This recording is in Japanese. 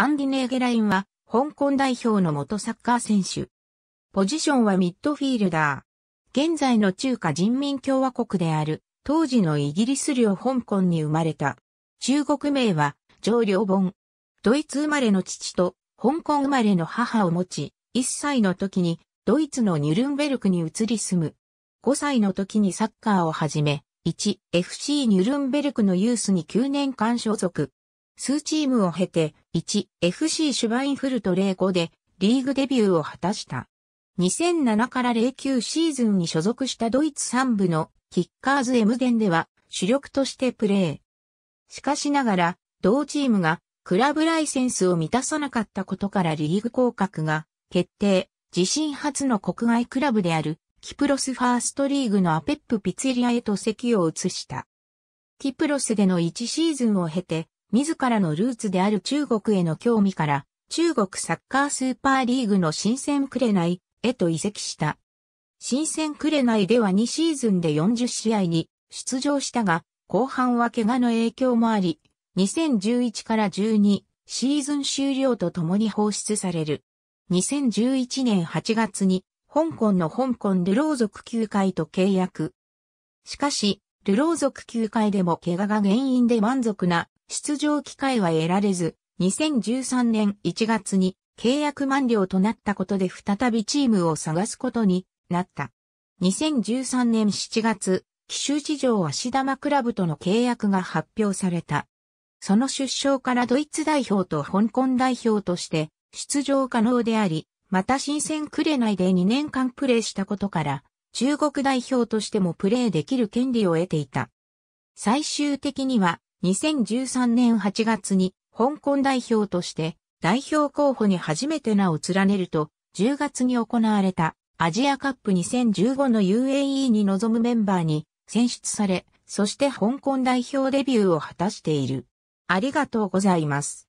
アンディ・ネーゲラインは、香港代表の元サッカー選手。ポジションはミッドフィールダー。現在の中華人民共和国である、当時のイギリス領香港に生まれた。中国名は、上領本。ドイツ生まれの父と、香港生まれの母を持ち、1歳の時に、ドイツのニュルンベルクに移り住む。5歳の時にサッカーを始め、1、FC ニュルンベルクのユースに9年間所属。数チームを経て、1、FC シュバインフルト05でリーグデビューを果たした。2007から09シーズンに所属したドイツ3部のキッカーズ M デンでは主力としてプレー。しかしながら、同チームがクラブライセンスを満たさなかったことからリーグ降格が決定。自身初の国外クラブであるキプロスファーストリーグのアペップピツリアへと席を移した。キプロスでの1シーズンを経て、自らのルーツである中国への興味から、中国サッカースーパーリーグの新鮮いへと移籍した。新鮮いでは2シーズンで40試合に出場したが、後半は怪我の影響もあり、2011から12シーズン終了とともに放出される。2011年8月に香港の香港ルロー族球会と契約。しかし、ルロー族球会でも怪我が原因で満足な出場機会は得られず、2013年1月に契約満了となったことで再びチームを探すことになった。2013年7月、奇襲市場足玉クラブとの契約が発表された。その出生からドイツ代表と香港代表として出場可能であり、また新鮮くれないで2年間プレーしたことから、中国代表としてもプレーできる権利を得ていた。最終的には2013年8月に香港代表として代表候補に初めて名を連ねると、10月に行われたアジアカップ2015の UAE に臨むメンバーに選出され、そして香港代表デビューを果たしている。ありがとうございます。